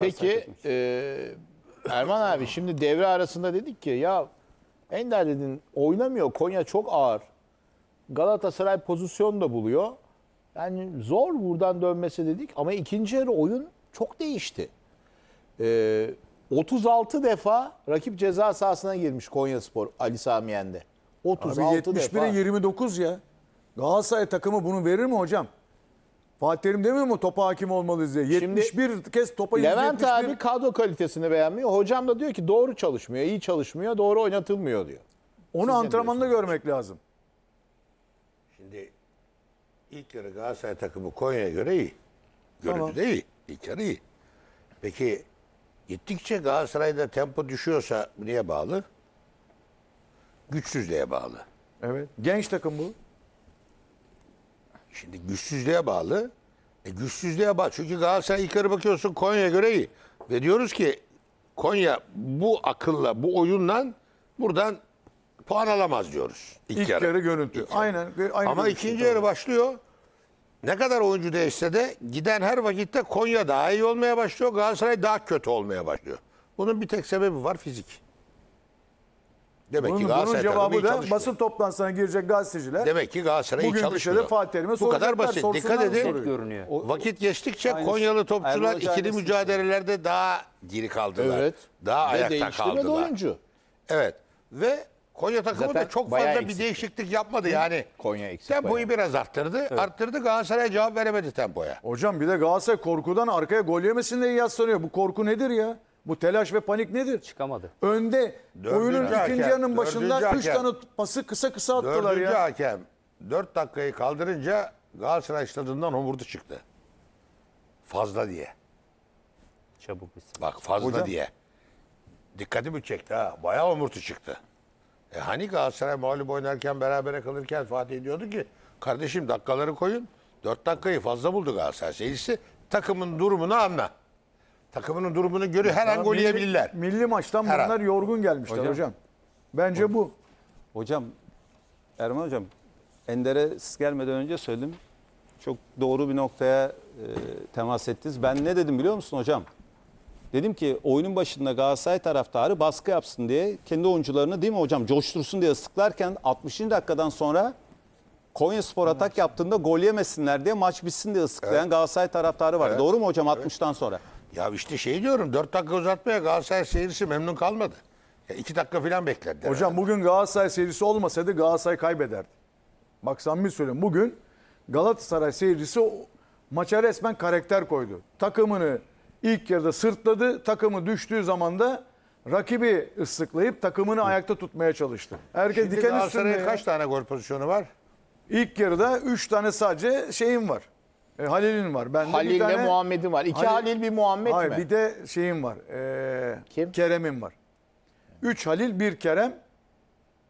Peki e, Erman abi şimdi devre arasında dedik ki ya Ender dedin oynamıyor Konya çok ağır. Galatasaray pozisyon da buluyor. Yani zor buradan dönmesi dedik ama ikinci yarı oyun çok değişti. E, 36 defa rakip ceza sahasına girmiş Konya Spor Ali Sami 36 Abi 71'e defa. 29 ya. Galatasaray takımı bunu verir mi hocam? Fatih Terim demiyor mu topa hakim olmalıyız diye. 71 Şimdi, kez topa Levent abi kadro kalitesini beğenmiyor. Hocam da diyor ki doğru çalışmıyor, iyi çalışmıyor, doğru oynatılmıyor diyor. Onu Siz antrenmanda görmek lazım. Şimdi ilk yarı Galatasaray takımı Konya'ya göre iyi. Görüntü tamam. de İlk yarı iyi. Peki gittikçe Galatasaray'da tempo düşüyorsa niye bağlı? Güçsüzlüğe bağlı. Evet. Genç takım bu. Şimdi güçsüzlüğe bağlı. E güçsüzlüğe bağlı. Çünkü Galatasaray yukarı bakıyorsun Konya'ya göre iyi. Ve diyoruz ki Konya bu akılla, bu oyunla buradan puan alamaz diyoruz. İlk, İlk yarı. yarı görüntü. İlk aynen. Aynı Ama ikinci yarı başlıyor. Ne kadar oyuncu değişse de giden her vakitte Konya daha iyi olmaya başlıyor. Galatasaray daha kötü olmaya başlıyor. Bunun bir tek sebebi var fizik. Demek bunun, ki Galatasaray bunun cevabı da çalışmıyor. basın toplantısına girecek gazeteciler. Demek ki Galatasaray bugün iyi çalışmıyor. Bugün Fatih Terim'e Bu kadar basit. Dikkat edin. Görünüyor. Vakit geçtikçe aynı, Konyalı topçular ikili aynısı. mücadelelerde daha diri kaldılar. Evet. Daha Ve ayakta kaldılar. oyuncu. Evet. Ve Konya takımı Zaten da çok fazla eksikti. bir değişiklik yapmadı yani. Konya eksik. Tempoyu bayağı. biraz arttırdı. Evet. Arttırdı Galatasaray cevap veremedi tempoya. Hocam bir de Galatasaray korkudan arkaya gol diye yaslanıyor. Bu korku nedir ya? Bu telaş ve panik nedir? Çıkamadı. Önde oyunun ikinci yarının başında 3 tane pası kısa kısa attılar dördüncü ya. hakem dört dakikayı kaldırınca Galatasaray stadından homurdu çıktı. Fazla diye. Çabuk bir Bak fazla Hocam. diye. Dikkatimi çekti ha. Bayağı homurtu çıktı. E hani Galatasaray mağlup oynarken berabere kalırken Fatih diyordu ki kardeşim dakikaları koyun. dört dakikayı fazla buldu Galatasaray seyircisi. Takımın durumunu anla. Takımının durumunu görüyor. Her an gol milli, yiyebilirler. Milli maçtan Her bunlar an. yorgun gelmişler hocam. hocam. Bence hocam. bu. Hocam, Erman hocam, Ender'e siz gelmeden önce söyledim. Çok doğru bir noktaya e, temas ettiniz. Ben ne dedim biliyor musun hocam? Dedim ki oyunun başında Galatasaray taraftarı baskı yapsın diye kendi oyuncularını değil mi hocam coştursun diye ıslıklarken 60. dakikadan sonra Konya Spor atak yaptığında gol yemesinler diye maç bitsin diye ıslıklayan evet. Galatasaray taraftarı var. Evet. Doğru mu hocam evet. 60'tan sonra? Ya işte şey diyorum 4 dakika uzatmaya Galatasaray seyircisi memnun kalmadı. Ya 2 dakika falan beklediler. Hocam herhalde. bugün Galatasaray seyircisi olmasaydı Galatasaray kaybederdi. Bak bir söylüyorum bugün Galatasaray seyircisi maça resmen karakter koydu. Takımını ilk yarıda sırtladı. Takımı düştüğü zaman da rakibi ıslıklayıp takımını ayakta tutmaya çalıştı. Herkes Şimdi diken üstünde. kaç tane gol pozisyonu var? İlk yarıda 3 tane sadece şeyim var. E, Halil'in var. Ben Halil'le tane... Muhammed'in var. İki Halil, Halil bir Muhammed Hayır, mi? Hayır bir de şeyim var. E, Kim? Kerem'in var. Üç Halil, bir Kerem.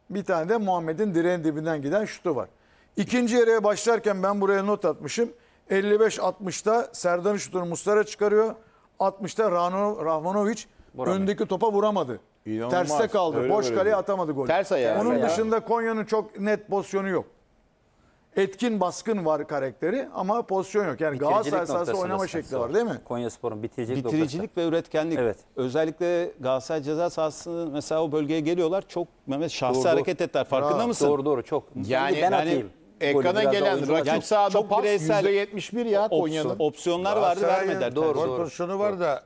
Bir tane de Muhammed'in direğin dibinden giden şutu var. İkinci yere başlarken ben buraya not atmışım. 55-60'da Serdar şutunu Mustara çıkarıyor. 60'da Rano, Rahmanoviç Vuramadı. öndeki topa vuramadı. İnanılmaz. Terste kaldı. Öyle Boş kaleye atamadı golü. Ters ayağı. Onun Ters dışında Konya'nın çok net pozisyonu yok etkin baskın var karakteri ama pozisyon yok. Yani Galatasaray sahasında oynama şekli var değil mi? Konyaspor'un bitiricilik Bitiricilik ve üretkenlik. Evet. Özellikle Galatasaray ceza sahasının mesela o bölgeye geliyorlar çok Mehmet şahsi doğru, hareket ettiler. Farkında Aa, mısın? Doğru doğru çok. Yani ben yani, atayım. Ekrana gelen rakip yani sahada çok pas bireysel, %71 ya Konya'nın. Opsiyonlar vardı vermediler. Doğru, gol doğru. pozisyonu var da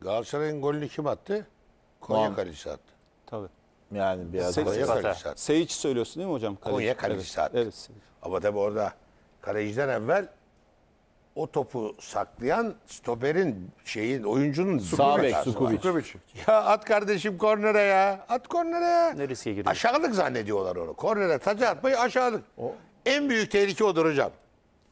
Galatasaray'ın golünü kim attı? Konya kalecisi attı. Tabii. Yani biraz Se- Konya Zafer. kaleci Seyiç söylüyorsun değil mi hocam? Kaleci. Konya kaleci evet. Evet. Ama tabii orada kaleciden evvel o topu saklayan stoperin şeyin oyuncunun Sağ bek Sukubic. Ya at kardeşim kornere ya. At kornere ya. Ne riske giriyor? Aşağılık zannediyorlar onu. Kornere taca atmayı aşağılık. En büyük tehlike odur hocam.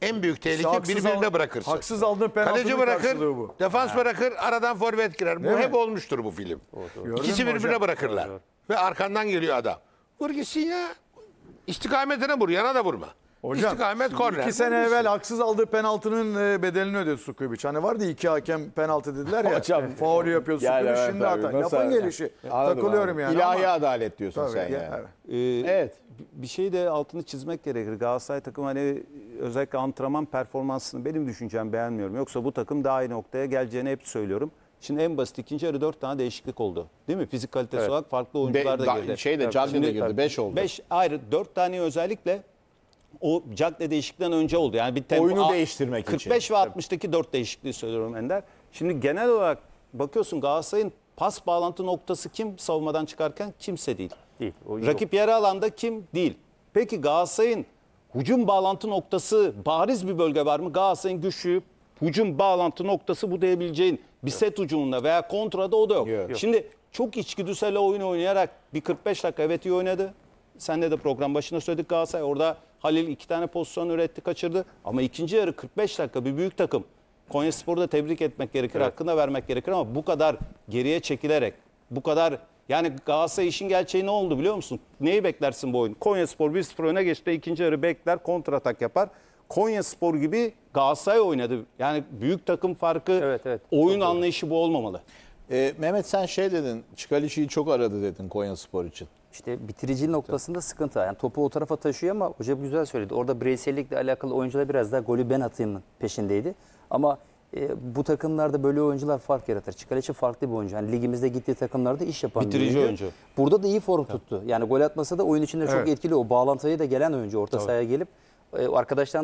En büyük tehlike haksız birbirine al- bırakırsın. haksız aldığın penaltı. Kaleci bırakır, bu. defans bırakır, aradan forvet girer. bu hep olmuştur bu film. Gördün mü İkisi birbirine hocam? bırakırlar ve arkandan geliyor adam. Vur gitsin ya. İstikametine vur, yana da vurma. Hocam, İstikamet korner. İki sene evvel haksız aldığı penaltının e, bedelini ödedi Sukubic. Hani vardı iki hakem penaltı dediler ya. Hocam. E, faul yapıyor Sukubic yani, şimdi abi, hata. Lafın gelişi. Anladım, Takılıyorum abi. yani. İlahi adalet diyorsun tabii, sen yani. yani. Ee, evet. Bir şey de altını çizmek gerekir. Galatasaray takım hani özellikle antrenman performansını benim düşüncem beğenmiyorum. Yoksa bu takım daha iyi noktaya geleceğini hep söylüyorum. Şimdi en basit ikinci yarı dört tane değişiklik oldu. Değil mi? Fizik kalitesi evet. olarak farklı oyuncular Be, da girdi. Şey de Cagne de girdi 5 oldu. 5 ayrı dört tane özellikle o Cagne değişikliğinden önce oldu. Yani bir tempo, Oyunu değiştirmek 45 için. 45 ve 60'taki dört değişikliği söylüyorum Ender. Şimdi genel olarak bakıyorsun Galatasaray'ın pas bağlantı noktası kim savunmadan çıkarken? Kimse değil. değil Rakip yarı alanda kim? Değil. Peki Galatasaray'ın hücum bağlantı noktası bariz bir bölge var mı? Galatasaray'ın güçlü hücum bağlantı noktası bu diyebileceğin bir set ucunda veya kontrada o da yok. Yok. Şimdi çok içgüdüsel oyun oynayarak bir 45 dakika evet iyi oynadı. Sen de program başında söyledik Galatasaray. Orada Halil iki tane pozisyon üretti kaçırdı. Ama ikinci yarı 45 dakika bir büyük takım. Konya Spor'u da tebrik etmek gerekir, Evet. hakkında vermek gerekir ama bu kadar geriye çekilerek, bu kadar yani Galatasaray işin gerçeği ne oldu biliyor musun? Neyi beklersin bu oyun? Konya Spor 1-0 öne geçti, ikinci yarı bekler, kontratak yapar. Konya Spor gibi Galatasaray oynadı. Yani büyük takım farkı, evet, evet. oyun çok anlayışı bu olmamalı. E, Mehmet sen şey dedin, Çikalişi'yi çok aradı dedin Konya Spor için. İşte bitirici noktasında sıkıntı. Yani topu o tarafa taşıyor ama hoca güzel söyledi. Orada bireysellikle alakalı oyuncular biraz daha golü ben atayım peşindeydi. Ama e, bu takımlarda böyle oyuncular fark yaratır. Çikaleçi farklı bir oyuncu. Yani ligimizde gittiği takımlarda iş yapan Bitirici bir oyuncu. oyuncu. Burada da iyi form tuttu. Yani gol atmasa da oyun içinde evet. çok etkili. O bağlantıya da gelen oyuncu orta Tabii. sahaya gelip e,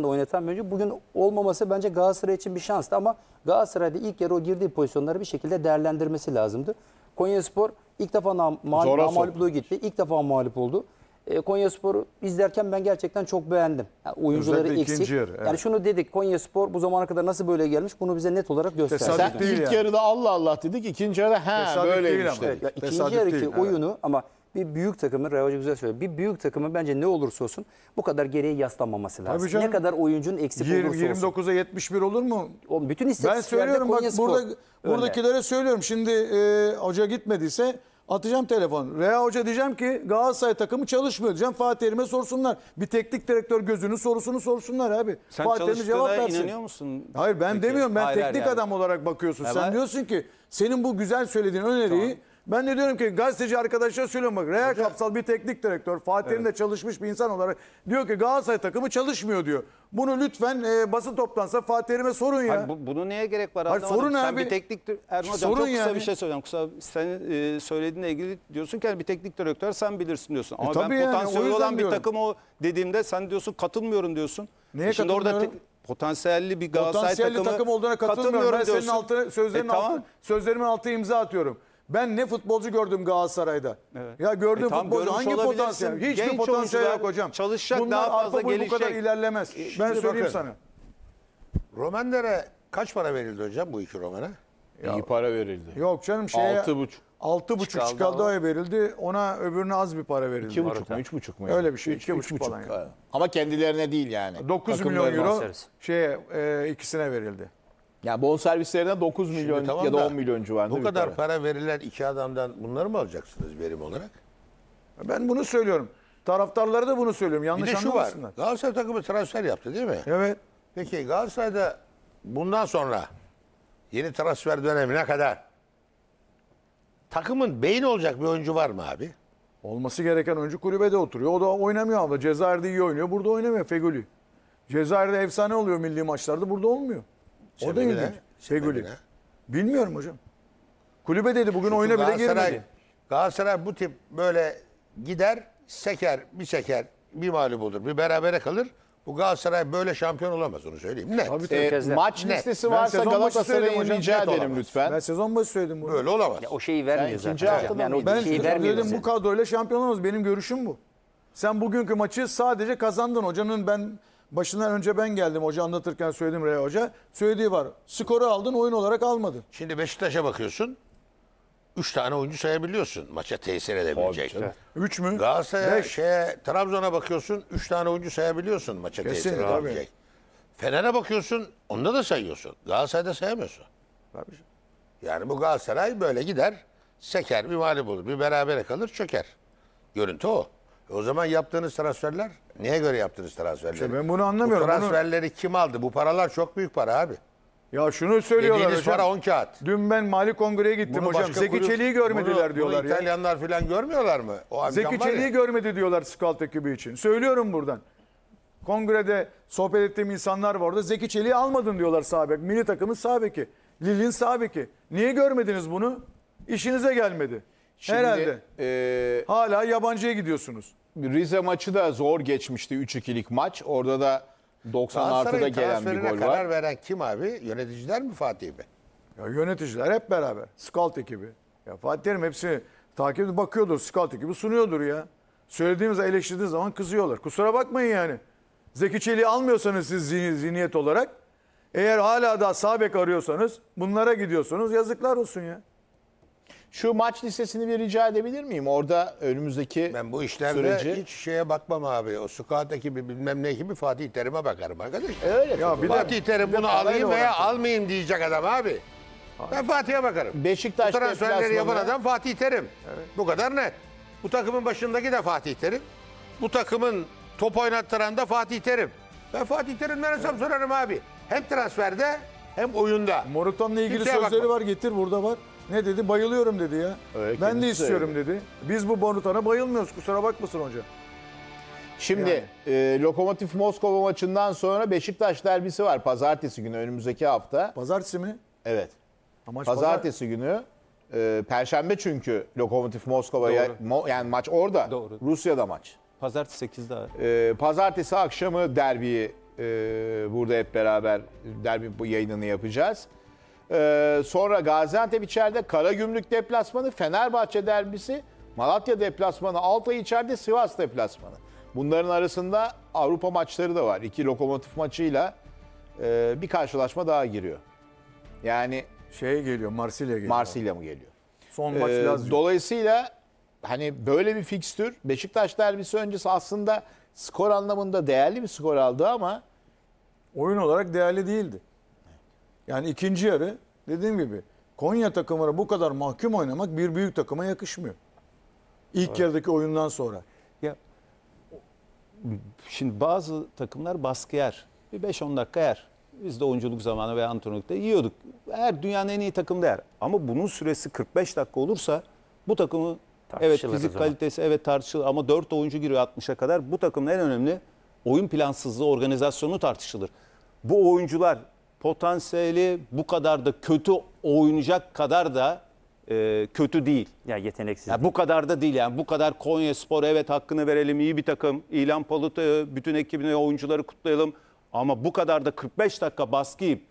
da oynatan bir oyuncu. Bugün olmaması bence Galatasaray için bir şanstı ama Galatasaray'da ilk yarı o girdiği pozisyonları bir şekilde değerlendirmesi lazımdı. Konyaspor ilk defa nam- mağlup, mağlupluğu gitti. İlk defa mağlup oldu. E, Konyaspor'u izlerken ben gerçekten çok beğendim. Yani oyuncuları Özellikle eksik. yarı, evet. Yani şunu dedik Konyaspor bu zamana kadar nasıl böyle gelmiş bunu bize net olarak gösterdi. İlk yani. yarıda Allah Allah dedik. ikinci yarıda he böyleymiş ama. dedik. Ya yarıki değil, evet. ama bir büyük takımın Real Hoca güzel söylüyor. Bir büyük takımın bence ne olursa olsun bu kadar geriye yaslanmaması lazım. Canım, ne kadar oyuncunun eksik 20, olursa 29'a 71 olur mu? O bütün Ben söylüyorum bak burada buradakilere söylüyorum. Şimdi e, hoca gitmediyse Atacağım telefon. Rea Hoca diyeceğim ki Galatasaray takımı çalışmıyor diyeceğim. Fatih Terim'e sorsunlar. Bir teknik direktör gözünü sorusunu sorsunlar abi. Sen Fatih Terim'e cevap versin. inanıyor musun? Hayır ben Peki. demiyorum. Ben hayır, teknik hayır, adam yani. olarak bakıyorsun. Ya Sen diyorsun ki senin bu güzel söylediğin öneriyi tamam ben de diyorum ki gazeteci arkadaşlara söylüyorum bak Real Kapsal bir teknik direktör Fatih'in evet. de çalışmış bir insan olarak diyor ki Galatasaray takımı çalışmıyor diyor. Bunu lütfen e, basın toplansa Fatih'ime sorun ya. Hayır, bu, bunu neye gerek var? Hayır, sorun Sen abi. bir teknik Erman Hocam sorun çok kısa yani. bir şey söyleyeceğim. Kısa, sen e, söylediğinle ilgili diyorsun ki yani bir teknik direktör sen bilirsin diyorsun. E, Ama e, ben yani, potansiyel olan bir takım o dediğimde sen diyorsun katılmıyorum diyorsun. Neye e, şimdi orada te, potansiyelli bir Galatasaray potansiyelli takımı, takım olduğuna katılmıyorum. katılmıyorum ben diyorsun. senin altına, sözlerin e, altına, tamam. sözlerimin altına imza atıyorum. Ben ne futbolcu gördüm Galatasaray'da. Evet. Ya gördüğüm e, futbolcu hangi potansiyel? Hiçbir Genç potansiyel yok hocam. Çalışacak Bunlar daha fazla gelişecek. bu kadar ilerlemez. E, ben söyleyeyim bakın, sana. Romenlere kaç para verildi hocam bu iki Romen'e? İyi para verildi. Yok canım şeye... Altı buçuk. Altı buçuk ay verildi. Ona öbürüne az bir para verildi. İki buçuk mu? Üç buçuk mu? Yani? Öyle bir şey. Üç, iki buçuk, falan. Yani. Ama kendilerine değil yani. Dokuz milyon euro şeye, e, ikisine verildi. Yani bonservislerine 9 Şimdi milyon tamam ya da 10 milyon civarında Bu kadar para. para verilen iki adamdan bunları mı alacaksınız verim olarak? Ben bunu söylüyorum. Taraftarlara da bunu söylüyorum. Yanlış bir de şu var. Galatasaray takımı transfer yaptı değil mi? Evet. Peki Galatasaray'da bundan sonra yeni transfer dönemine kadar takımın beyin olacak bir oyuncu var mı abi? Olması gereken oyuncu kulübede oturuyor. O da oynamıyor abla. Cezayir'de iyi oynuyor. Burada oynamıyor Fegoli. Cezayir'de efsane oluyor milli maçlarda. Burada olmuyor o da ilginç. Şeguli. Bilmiyorum hocam. Kulübe dedi bugün Çünkü oyuna bile girmedi. Galatasaray bu tip böyle gider, seker, bir seker, bir mağlup olur, bir berabere kalır. Bu Galatasaray böyle şampiyon olamaz onu söyleyeyim. Net. Tabii, E, maç net. listesi varsa Galatasaray'ın rica edelim lütfen. Ben sezon başı söyledim bunu. Böyle olamaz. Ya, o şeyi vermiyor sen zaten. Hocam. Yani o ben şeyi vermiyor. Dedim, bu kadroyla şampiyon olamaz. Benim görüşüm bu. Sen bugünkü maçı sadece kazandın. Hocanın ben Başından önce ben geldim hoca anlatırken söyledim rey Hoca. Söylediği var. Skoru aldın oyun olarak almadın. Şimdi Beşiktaş'a bakıyorsun. üç tane oyuncu sayabiliyorsun maça tesir edebilecek. Üç mü? Galatasaray'a, Beş. şeye, Trabzon'a bakıyorsun üç tane oyuncu sayabiliyorsun maça tesir edebilecek. Fener'e bakıyorsun onda da sayıyorsun. Galatasaray'da sayamıyorsun. Tabii. Yani bu Galatasaray böyle gider. Seker bir mağlup olur. Bir berabere kalır çöker. Görüntü o. E o zaman yaptığınız transferler Niye göre yaptınız transferleri? İşte ben bunu anlamıyorum. Bu transferleri bunu... kim aldı? Bu paralar çok büyük para abi. Ya şunu söylüyorlar Dediğiniz hocam. para 10 kağıt. Dün ben Mali Kongre'ye gittim bunu hocam. Zeki kuruyor, Çelik'i görmediler bunu, diyorlar. Bunu ya. İtalyanlar falan görmüyorlar mı? O Zeki Çelik'i görmedi diyorlar Skalt ekibi için. Söylüyorum buradan. Kongrede sohbet ettiğim insanlar var orada. Zeki Çelik'i almadın diyorlar Sabek. Milli takımın Sabek'i. Lil'in Sabek'i. Niye görmediniz bunu? İşinize gelmedi. Şimdi, Herhalde. E... Hala yabancıya gidiyorsunuz. Rize maçı da zor geçmişti 3-2'lik maç. Orada da 90 artıda gelen bir gol var. karar veren kim abi? Yöneticiler mi Fatih mi? Ya yöneticiler hep beraber. Scout ekibi. Ya Fatih Terim hepsini takip bakıyordur. Scout ekibi sunuyordur ya. Söylediğimiz, eleştirdiği zaman kızıyorlar. Kusura bakmayın yani. Zeki Çelik'i almıyorsanız siz zihni, zihniyet olarak eğer hala da sabek arıyorsanız bunlara gidiyorsunuz. Yazıklar olsun ya. Şu maç listesini bir rica edebilir miyim? Orada önümüzdeki Ben bu işlerde süreci... hiç şeye bakmam abi. O Suka'daki gibi bilmem ne gibi Fatih Terim'e bakarım arkadaş. E öyle. Ya tabii. bir de- Fatih Terim bir de bunu alayım veya uğraşıyor. almayayım diyecek adam abi. Ben Fatih'e bakarım. Beşiktaş Bu transferleri yapan adam Fatih Terim. Bu kadar net. Bu takımın başındaki de Fatih Terim. Bu takımın top oynattıran da Fatih Terim. Ben Fatih Terim'den hesap sorarım abi. Hem transferde hem oyunda. Morutan'la ilgili Kimseye sözleri bakma. var getir burada var. Ne dedi? Bayılıyorum dedi ya. Evet, ben de istiyorum söyledi. dedi. Biz bu Bonutan'a bayılmıyoruz kusura bakmasın hoca. Şimdi yani. e, Lokomotif Moskova maçından sonra Beşiktaş derbisi var. Pazartesi günü önümüzdeki hafta. Pazartesi mi? Evet. Amaç Pazartesi pazar... günü. E, Perşembe çünkü Lokomotif Moskova'ya mo, yani maç orada. Doğru. Rusya'da maç. Pazartesi 8'de. E, pazartesi akşamı derbiyi e, burada hep beraber derbi bu yayınını yapacağız. Ee, sonra Gaziantep içeride, Karagümrük deplasmanı, Fenerbahçe derbisi, Malatya deplasmanı, Altay içeride, Sivas deplasmanı. Bunların arasında Avrupa maçları da var. İki lokomotif maçıyla e, bir karşılaşma daha giriyor. Yani şey geliyor, Marsilya geliyor. Marsilya mı geliyor? Son ee, maç ee, Lazio. Dolayısıyla hani böyle bir fikstür Beşiktaş derbisi öncesi aslında skor anlamında değerli bir skor aldı ama oyun olarak değerli değildi. Yani ikinci yarı Dediğim gibi Konya takımına bu kadar mahkum oynamak bir büyük takıma yakışmıyor. İlk evet. yarıdaki oyundan sonra. Ya şimdi bazı takımlar baskı yer. Bir 5-10 dakika yer. Biz de oyunculuk zamanı ve antrenörlükte yiyorduk. Her dünyanın en iyi takımda yer. Ama bunun süresi 45 dakika olursa bu takımı evet fizik kalitesi evet tartışılır ama 4 oyuncu giriyor 60'a kadar. Bu takımın en önemli oyun plansızlığı, organizasyonu tartışılır. Bu oyuncular potansiyeli bu kadar da kötü oynayacak kadar da e, kötü değil. Ya yeteneksiz. Ya bu kadar da değil yani bu kadar Konya Spor evet hakkını verelim iyi bir takım. İlan Palut bütün ekibine oyuncuları kutlayalım. Ama bu kadar da 45 dakika baskı yiyip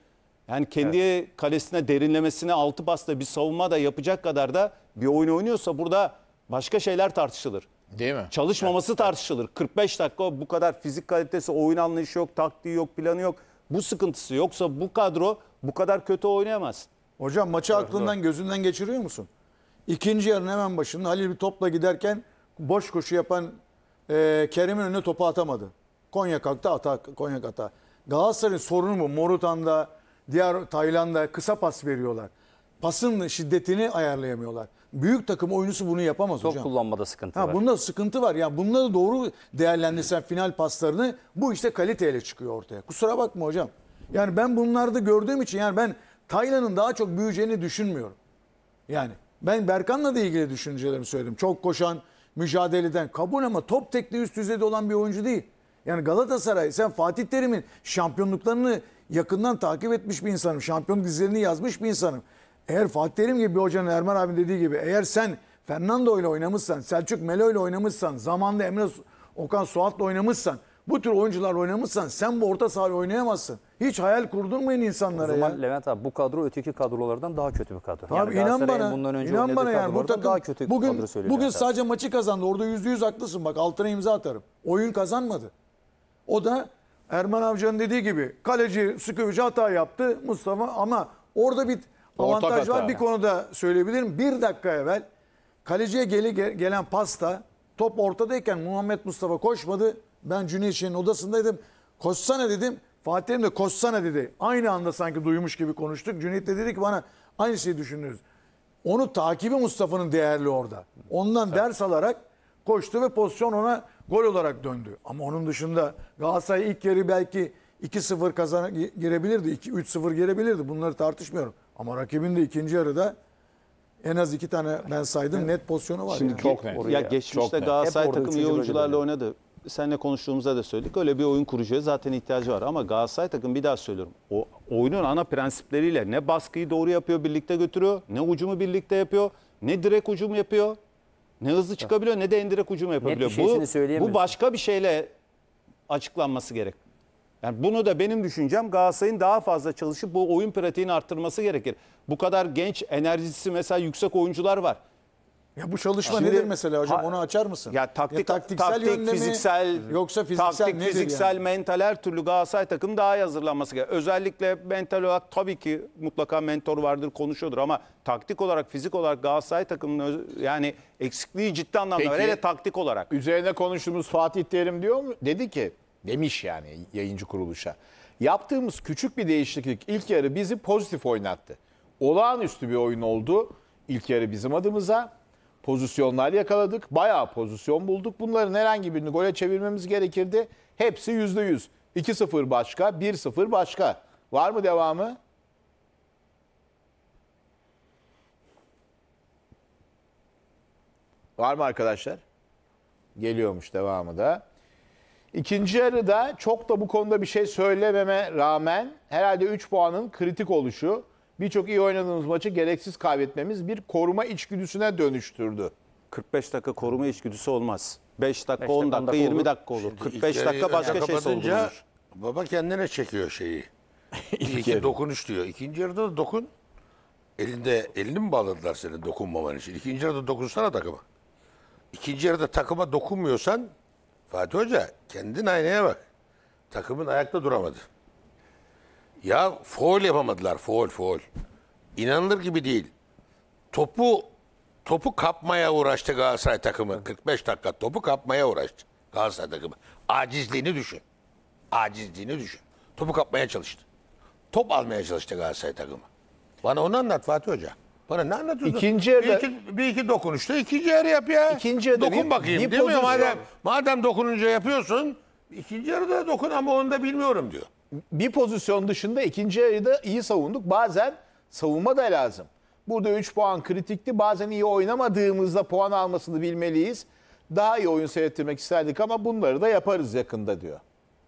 yani kendi evet. kalesine derinlemesine altı pasta bir savunma da yapacak kadar da bir oyun oynuyorsa burada başka şeyler tartışılır. Değil mi? Çalışmaması evet. tartışılır. 45 dakika bu kadar fizik kalitesi, oyun anlayışı yok, taktiği yok, planı yok. Bu sıkıntısı yoksa bu kadro bu kadar kötü oynayamaz. Hocam maçı aklından gözünden geçiriyor musun? İkinci yarın hemen başında Halil bir topla giderken boş koşu yapan e, Kerem'in önüne topu atamadı. Konya kalktı ata, Konya ata. Galatasaray'ın sorunu mu Morutan'da, diğer Tayland'da kısa pas veriyorlar. Pasın şiddetini ayarlayamıyorlar büyük takım oyuncusu bunu yapamaz Top hocam. Top kullanmada sıkıntı ha, var. Bunda sıkıntı var. Yani bunları doğru değerlendirsen final paslarını bu işte kaliteyle çıkıyor ortaya. Kusura bakma hocam. Yani ben bunlarda gördüğüm için yani ben Taylan'ın daha çok büyüyeceğini düşünmüyorum. Yani ben Berkan'la da ilgili düşüncelerimi söyledim. Çok koşan, mücadeleden kabul ama top tekniği üst düzeyde olan bir oyuncu değil. Yani Galatasaray sen Fatih Terim'in şampiyonluklarını yakından takip etmiş bir insanım. şampiyon dizilerini yazmış bir insanım. Eğer Fatih Terim gibi bir hocanın Erman abi dediği gibi eğer sen Fernando ile oynamışsan, Selçuk Melo ile oynamışsan, zamanda Emre Okan Suat ile oynamışsan, bu tür oyuncular oynamışsan sen bu orta sahayı oynayamazsın. Hiç hayal kurdurmayın insanlara o zaman ya. Levent abi bu kadro öteki kadrolardan daha kötü bir kadro. Abi yani inan bana. Bundan önce inan bana yani bu takım daha kötü bugün, kadro söylüyor. Bugün sadece abi. maçı kazandı. Orada yüzde yüz haklısın. Bak altına imza atarım. Oyun kazanmadı. O da Erman Avcı'nın dediği gibi kaleci Sıkıvıcı hata yaptı Mustafa ama orada bir Ortak Avantaj hata. var. Bir konuda söyleyebilirim. Bir dakika evvel kaleciye geli gelen pasta top ortadayken Muhammed Mustafa koşmadı. Ben Cüneyt Şen'in odasındaydım. Koşsana dedim. Fatih'im de koşsana dedi. Aynı anda sanki duymuş gibi konuştuk. Cüneyt de dedi ki bana aynı şeyi düşünüyoruz. Onu takibi Mustafa'nın değerli orada. Ondan evet. ders alarak koştu ve pozisyon ona gol olarak döndü. Ama onun dışında Galatasaray ilk yarı belki 2-0 kazan girebilirdi, 2-3-0 girebilirdi. Bunları tartışmıyorum. Ama rakibin de ikinci yarıda en az iki tane ben saydım net pozisyonu var. Şimdi yani. çok net. Ya, ya geçmişte net. Galatasaray takım iyi oyuncularla oynadı. Seninle konuştuğumuzda da söyledik. Öyle bir oyun kurucuya zaten ihtiyacı var. Ama Galatasaray takım bir daha söylüyorum. O oyunun ana prensipleriyle ne baskıyı doğru yapıyor birlikte götürüyor. Ne ucumu birlikte yapıyor. Ne direkt ucum yapıyor. Ne hızlı çıkabiliyor ne de endirek ucum yapabiliyor. Bu, bu başka bir şeyle açıklanması gerek. Yani bunu da benim düşüncem Galatasaray'ın daha fazla çalışıp bu oyun pratiğini arttırması gerekir. Bu kadar genç enerjisi mesela yüksek oyuncular var. Ya bu çalışma Şimdi, nedir mesela hocam? Ha, onu açar mısın? Ya taktik, ya taktiksel taktik, yönlemi, fiziksel, yoksa fiziksel taktik, nedir fiziksel, yani? mental her türlü Galatasaray takım daha iyi hazırlanması gerekiyor. Özellikle mental olarak tabii ki mutlaka mentor vardır, konuşuyordur ama taktik olarak, fizik olarak Galatasaray takımının yani eksikliği ciddi anlamda Peki, var. Hele taktik olarak. Üzerine konuştuğumuz Fatih Terim diyor mu? Dedi ki Demiş yani yayıncı kuruluşa. Yaptığımız küçük bir değişiklik ilk yarı bizi pozitif oynattı. Olağanüstü bir oyun oldu. İlk yarı bizim adımıza. Pozisyonlar yakaladık. Bayağı pozisyon bulduk. Bunların herhangi birini gole çevirmemiz gerekirdi. Hepsi yüzde yüz. 2-0 başka, 1-0 başka. Var mı devamı? Var mı arkadaşlar? Geliyormuş devamı da. İkinci yarıda çok da bu konuda bir şey söylememe rağmen herhalde 3 puanın kritik oluşu birçok iyi oynadığımız maçı gereksiz kaybetmemiz bir koruma içgüdüsüne dönüştürdü. 45 dakika koruma içgüdüsü olmaz. 5 dakika, 10 dakika, 20 dakika olur. 45 dakika başka şey olur. Baba kendine çekiyor şeyi. İlk yarı. dokunuş diyor. İkinci yarıda da dokun. Elinde elini mi bağladılar senin dokunmaman için? İkinci yarıda dokunsana takıma. İkinci yarıda takıma dokunmuyorsan Fatih Hoca kendin aynaya bak. Takımın ayakta duramadı. Ya foul yapamadılar. Foul foul. İnanılır gibi değil. Topu topu kapmaya uğraştı Galatasaray takımı. 45 dakika topu kapmaya uğraştı Galatasaray takımı. Acizliğini düşün. Acizliğini düşün. Topu kapmaya çalıştı. Top almaya çalıştı Galatasaray takımı. Bana onu anlat Fatih Hoca. Bana ne anlatıyorsun? İkinci yarıda... Bir iki, bir iki dokunuşta ikinci yarı yap ya. İkinci yarıda Dokun bir, bakayım bir değil mi? Madem, madem dokununca yapıyorsun ikinci yarıda dokun ama onu da bilmiyorum diyor. Bir pozisyon dışında ikinci yarıda iyi savunduk. Bazen savunma da lazım. Burada 3 puan kritikti. Bazen iyi oynamadığımızda puan almasını bilmeliyiz. Daha iyi oyun seyrettirmek isterdik ama bunları da yaparız yakında diyor.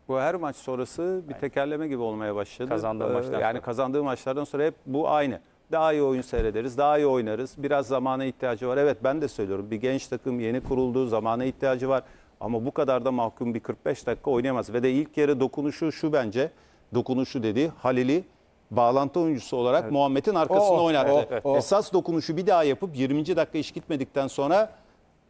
Bu her maç sonrası bir tekerleme gibi olmaya başladı. Kazandığı ee, maçlar. Yani kazandığı maçlardan sonra hep bu aynı. Daha iyi oyun seyrederiz, daha iyi oynarız. Biraz zamana ihtiyacı var. Evet ben de söylüyorum bir genç takım yeni kurulduğu zamana ihtiyacı var. Ama bu kadar da mahkum bir 45 dakika oynayamaz. Ve de ilk yarı dokunuşu şu bence. Dokunuşu dedi Halil'i bağlantı oyuncusu olarak evet. Muhammed'in arkasında oh, oynattı. Oh, oh. Esas dokunuşu bir daha yapıp 20. dakika iş gitmedikten sonra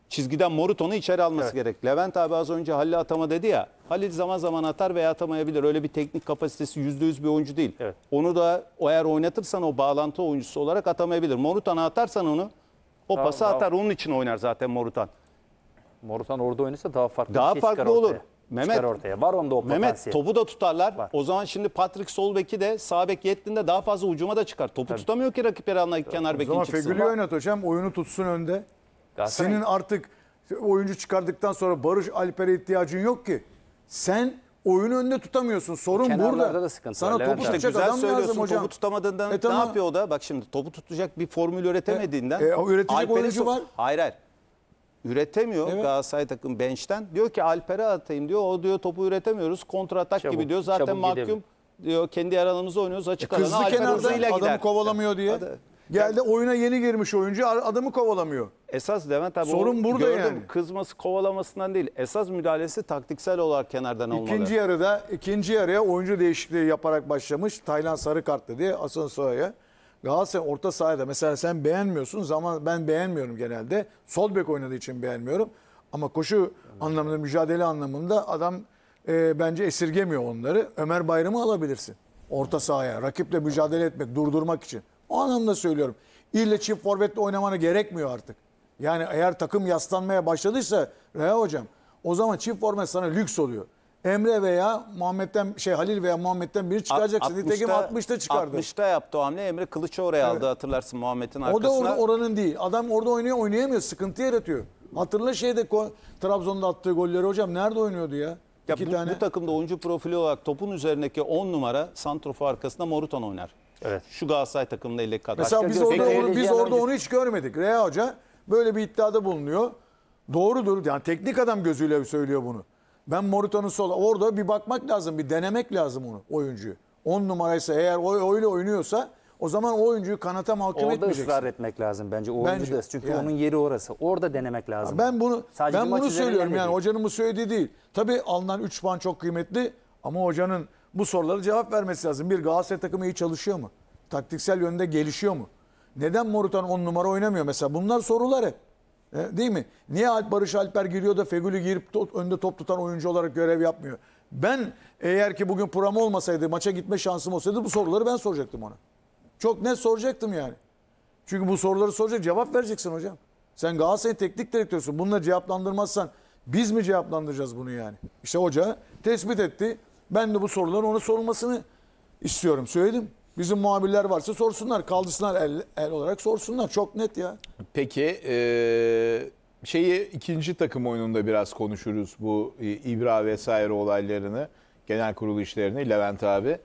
çizgiden Moruton'u içeri alması evet. gerek. Levent abi az önce Halil Atama dedi ya Halil zaman zaman atar veya atamayabilir. Öyle bir teknik kapasitesi %100 bir oyuncu değil. Evet. Onu da o eğer oynatırsan o bağlantı oyuncusu olarak atamayabilir. Morutan'a atarsan onu o Daha- pası daha- atar. Onun için oynar zaten Morutan. Morutan orada oynasa daha farklı Daha şey farklı olur. ortaya. Mehmet- Çıkar ortaya. Var onda o Mehmet potansiyel. topu da tutarlar. Var. O zaman şimdi Patrick Solbek'i de sağ bek yettiğinde daha fazla ucuma da çıkar. Topu tutamıyor ki rakip yanına kenar O zaman çıksın. Fegül'ü oynat hocam. Oyunu tutsun önde. Senin artık oyuncu çıkardıktan sonra Barış Alper'e ihtiyacın yok ki. Sen oyunu önünde tutamıyorsun. Sorun Kenarlarda burada. da sıkıntı Sana Levent topu abi. tutacak Güzel adam söylüyorsun lazım hocam. topu tutamadığından E, tamam. ne yapıyor o da? Bak şimdi topu tutacak bir formül üretemediğinden. E, e, üretecek Alper'i oyuncu var. Hayır hayır. Üretemiyor Evet. Galatasaray takım bench'ten. Diyor ki Alper'e atayım diyor. O diyor topu üretemiyoruz. Kontra Çabuk, gibi diyor. Zaten çabuk mahkum diyor kendi aralarımızda oynuyoruz. Açık e, alana Kızdı kenarda adamı gider. kovalamıyor diye. Hadi. Geldi oyuna yeni girmiş oyuncu adamı kovalamıyor. Esas Levent abi Sorun o, burada gördüm, yani. Kızması kovalamasından değil. Esas müdahalesi taktiksel olarak kenardan olmalı. İkinci yarıda ikinci yarıya oyuncu değişikliği yaparak başlamış. Taylan sarı kart dedi diye Asansoy'a. Galatasaray orta sahada mesela sen beğenmiyorsun zaman ben beğenmiyorum genelde. Sol bek oynadığı için beğenmiyorum. Ama koşu anlamında mücadele anlamında adam e, bence esirgemiyor onları. Ömer Bayram'ı alabilirsin orta sahaya rakiple mücadele etmek, durdurmak için. O anlamda söylüyorum. İlle çift forvetle oynamana gerekmiyor artık. Yani eğer takım yaslanmaya başladıysa Reha hocam o zaman çift forvet sana lüks oluyor. Emre veya Muhammed'den şey Halil veya Muhammed'den biri çıkaracaksın. 60'ta, Nitekim 60'ta çıkardı. 60'ta yaptı o hamle. Emre Kılıç oraya evet. hatırlarsın Muhammed'in arkasına. O da orada oranın değil. Adam orada oynuyor oynayamıyor. Sıkıntı yaratıyor. Hatırla şeyde Trabzon'da attığı golleri hocam nerede oynuyordu ya? Ya İki bu, tane... bu takımda oyuncu profili olarak topun üzerindeki 10 numara santrofu arkasında Morutan oynar. Evet. Şu Galatasaray takımında ele kadar. Mesela biz orada, onu, biz orada onu hiç görmedik. Rea Hoca böyle bir iddiada bulunuyor. Doğrudur. Yani teknik adam gözüyle söylüyor bunu. Ben Morutan'ın sola, orada bir bakmak lazım, bir denemek lazım onu oyuncuyu. 10 numaraysa eğer o öyle oynuyorsa o zaman o oyuncuyu kanata mahkum Orada etmeyeceksin. ısrar etmek lazım bence o oyuncu da. Çünkü yani. onun yeri orası. Orada denemek lazım. ben bunu Sadece ben bunu söylüyorum yani hocanın bu söylediği değil. Tabii alınan 3 puan çok kıymetli ama hocanın bu sorulara cevap vermesi lazım. Bir Galatasaray takımı iyi çalışıyor mu? Taktiksel yönde gelişiyor mu? Neden Morutan 10 numara oynamıyor mesela? Bunlar soruları, e, değil mi? Niye Alp Barış Alper giriyor da Fegül'ü girip top, önde top tutan oyuncu olarak görev yapmıyor? Ben eğer ki bugün program olmasaydı, maça gitme şansım olsaydı bu soruları ben soracaktım ona. Çok net soracaktım yani. Çünkü bu soruları soracak cevap vereceksin hocam. Sen Galatasaray teknik direktörsün. Bununla cevaplandırmazsan biz mi cevaplandıracağız bunu yani? İşte hoca tespit etti. Ben de bu soruların ona sorulmasını istiyorum. Söyledim. Bizim muhabirler varsa sorsunlar. Kaldırsınlar el, el olarak sorsunlar. Çok net ya. Peki ee, şeyi ikinci takım oyununda biraz konuşuruz. Bu e, İbra vesaire olaylarını. Genel kurulu işlerini Levent abi.